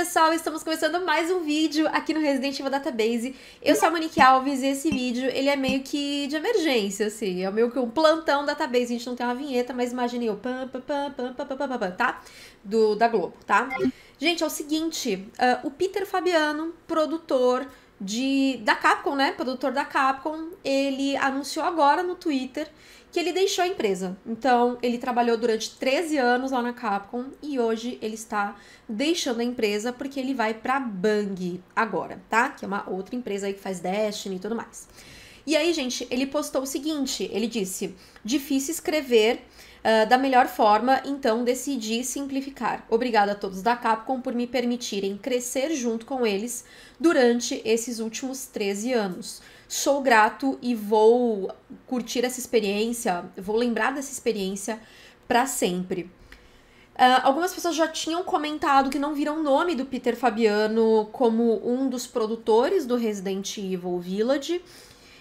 pessoal, estamos começando mais um vídeo aqui no Resident Evil Database. Eu sou a Monique Alves e esse vídeo, ele é meio que de emergência, assim, é meio que um plantão database, a gente não tem uma vinheta, mas imagine o pam, pam, pam, pam, pam, pam, pam, tá? Do, da Globo, tá? Gente, é o seguinte, uh, o Peter Fabiano, produtor, de da Capcom, né? Produtor da Capcom, ele anunciou agora no Twitter que ele deixou a empresa. Então, ele trabalhou durante 13 anos lá na Capcom e hoje ele está deixando a empresa porque ele vai para Bang agora, tá? Que é uma outra empresa aí que faz Destiny e tudo mais. E aí, gente, ele postou o seguinte, ele disse: "Difícil escrever ah, da melhor forma, então decidi simplificar. Obrigada a todos da Capcom por me permitirem crescer junto com eles durante esses últimos 13 anos. Sou grato e vou curtir essa experiência, vou lembrar dessa experiência para sempre. Uh, algumas pessoas já tinham comentado que não viram o nome do Peter Fabiano como um dos produtores do Resident Evil Village.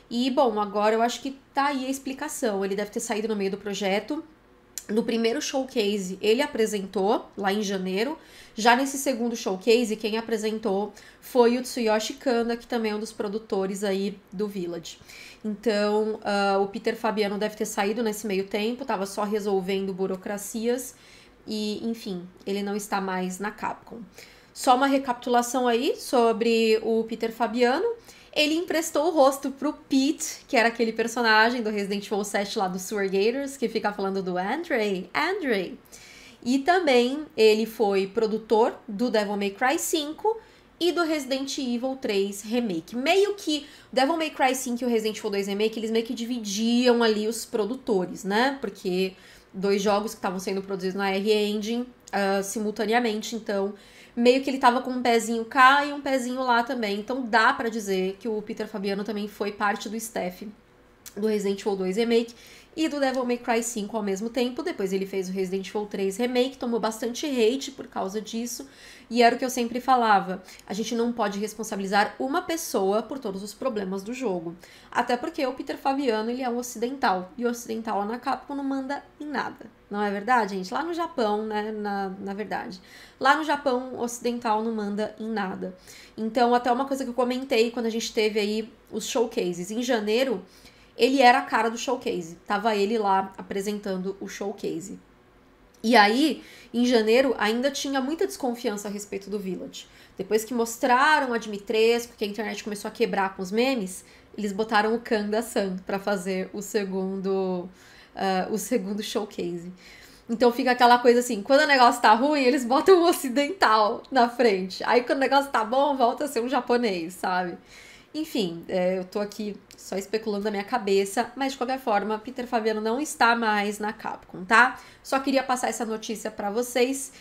E, bom, agora eu acho que tá aí a explicação. Ele deve ter saído no meio do projeto no primeiro showcase ele apresentou lá em janeiro. Já nesse segundo showcase, quem apresentou foi o Tsuyoshi Kanda, que também é um dos produtores aí do Village. Então, uh, o Peter Fabiano deve ter saído nesse meio tempo, tava só resolvendo burocracias e, enfim, ele não está mais na Capcom. Só uma recapitulação aí sobre o Peter Fabiano ele emprestou o rosto pro Pete, que era aquele personagem do Resident Evil 7 lá do Sewer Gators, que fica falando do Andre, Andre. E também ele foi produtor do Devil May Cry 5 e do Resident Evil 3 Remake. Meio que Devil May Cry 5 e o Resident Evil 2 Remake, eles meio que dividiam ali os produtores, né? Porque dois jogos que estavam sendo produzidos na R-Engine uh, ah, simultaneamente, então meio que ele tava com um pezinho cá e um pezinho lá também. Então dá para dizer que o Peter Fabiano também foi parte do staff do Resident Evil 2 Remake e do Devil May Cry 5 ao mesmo tempo. Depois ele fez o Resident Evil 3 Remake, tomou bastante hate por causa disso, e era o que eu sempre falava: a gente não pode responsabilizar uma pessoa por todos os problemas do jogo. Até porque o Peter Fabiano ele é um ocidental, e o ocidental lá na Capcom não manda em nada. Não é verdade, gente? Lá no Japão, né? Na, na verdade. Lá no Japão, o ocidental não manda em nada. Então, até uma coisa que eu comentei quando a gente teve aí os showcases. Em janeiro, ele era a cara do showcase. Tava ele lá apresentando o showcase. E aí, em janeiro, ainda tinha muita desconfiança a respeito do Village. Depois que mostraram a Dimitrescu, que a internet começou a quebrar com os memes, eles botaram o Kanda da Sun para fazer o segundo, uh, o segundo showcase. Então fica aquela coisa assim, quando o negócio tá ruim, eles botam um ocidental na frente. Aí quando o negócio tá bom, volta a ser um japonês, sabe? Enfim, é, eu tô aqui só especulando na minha cabeça, mas de qualquer forma, Peter Fabiano não está mais na Capcom, tá? Só queria passar essa notícia para vocês.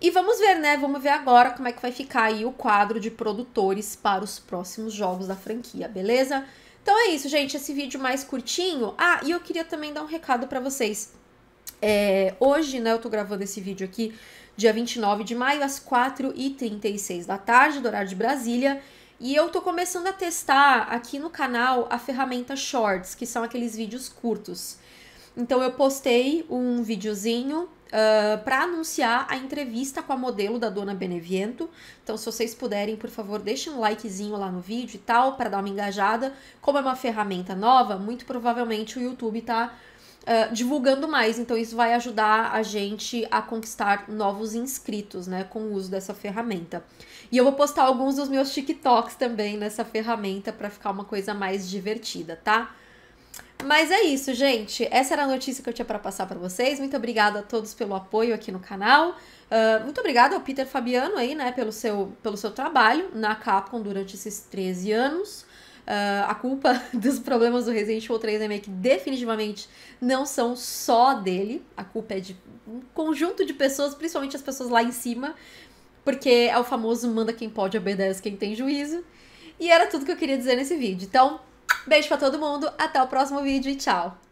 E vamos ver, né? Vamos ver agora como é que vai ficar aí o quadro de produtores para os próximos jogos da franquia, beleza? Então é isso, gente. Esse vídeo mais curtinho. Ah, e eu queria também dar um recado para vocês. É, hoje, né, eu tô gravando esse vídeo aqui dia 29 de maio, às 4h36 da tarde, do horário de Brasília. E eu tô começando a testar aqui no canal a ferramenta Shorts, que são aqueles vídeos curtos. Então eu postei um videozinho uh, ah, para anunciar a entrevista com a modelo da Dona Beneviento. Então se vocês puderem, por favor, deixem um likezinho lá no vídeo e tal para dar uma engajada. Como é uma ferramenta nova, muito provavelmente o YouTube tá ah, divulgando mais. Então, isso vai ajudar a gente a conquistar novos inscritos, né? Com o uso dessa ferramenta. E eu vou postar alguns dos meus TikToks também nessa ferramenta para ficar uma coisa mais divertida, tá? Mas é isso, gente. Essa era a notícia que eu tinha para passar para vocês. Muito obrigada a todos pelo apoio aqui no canal. Uh, muito obrigada ao Peter Fabiano aí, né, pelo seu, pelo seu trabalho na Capcom durante esses 13 anos. Uh, a culpa dos problemas do Resident Evil 3 Remake é definitivamente não são só dele. A culpa é de um conjunto de pessoas, principalmente as pessoas lá em cima, porque é o famoso manda quem pode, obedece quem tem juízo. E era tudo que eu queria dizer nesse vídeo. Então, beijo para todo mundo, até o próximo vídeo e tchau!